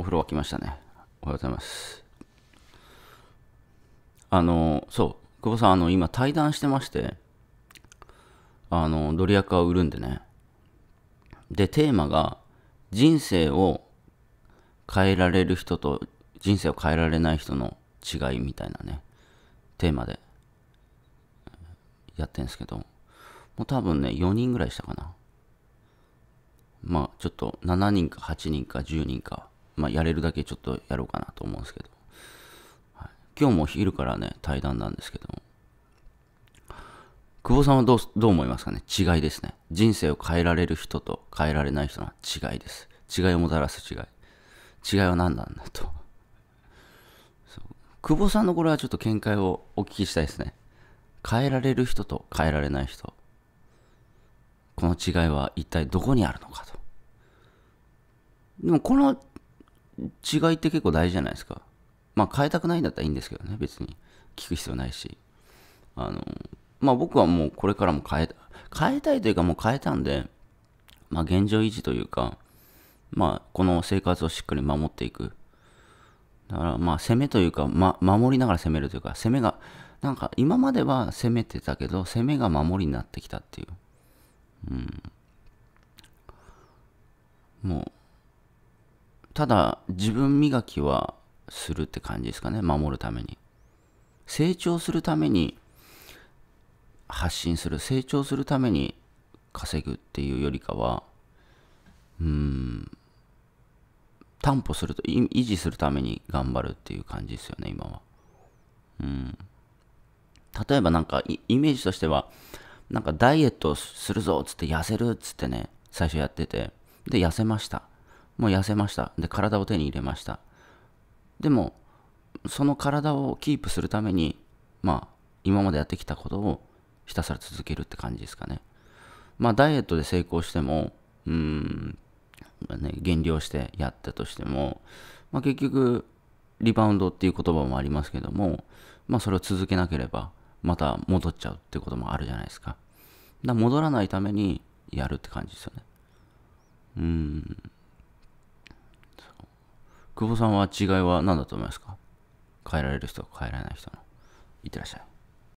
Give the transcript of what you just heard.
お風呂沸きましたね。おはようございます。あの、そう、久保さん、あの、今対談してまして、あの、ドリアカを売るんでね。で、テーマが、人生を変えられる人と人生を変えられない人の違いみたいなね、テーマでやってんですけど、もう多分ね、4人ぐらいしたかな。まあ、ちょっと7人か8人か10人かまあ、やれるだけちょっとやろうかなと思うんですけど、はい、今日も昼からね、対談なんですけども、久保さんはどうどう思いますかね違いですね。人生を変えられる人と変えられない人の違いです。違いをもたらす違い。違いは何なんだと。久保さんのこれはちょっと見解をお聞きしたいですね。変えられる人と変えられない人。この違いは一体どこにあるのかと。でもこの違いって結構大事じゃないですか。まあ変えたくないんだったらいいんですけどね、別に。聞く必要ないし。あの、まあ僕はもうこれからも変え、変えたいというかもう変えたんで、まあ現状維持というか、まあこの生活をしっかり守っていく。だからまあ攻めというか、ま、守りながら攻めるというか、攻めが、なんか今までは攻めてたけど、攻めが守りになってきたっていう。うん。もう、ただ自分磨きはするって感じですかね守るために成長するために発信する成長するために稼ぐっていうよりかはうん担保すると維持するために頑張るっていう感じですよね今はうん例えばなんかイメージとしてはなんかダイエットするぞっつって痩せるっつってね最初やっててで痩せましたもう痩せました。で、体を手に入れました。でも、その体をキープするために、まあ、今までやってきたことをひたすら続けるって感じですかね。まあ、ダイエットで成功しても、うん、ね、減量してやったとしても、まあ、結局、リバウンドっていう言葉もありますけども、まあ、それを続けなければ、また戻っちゃうってこともあるじゃないですか。だから戻らないためにやるって感じですよね。うん。久保さんは違いは何だと思いますか変えられる人、変えられない人の。いってらっしゃい。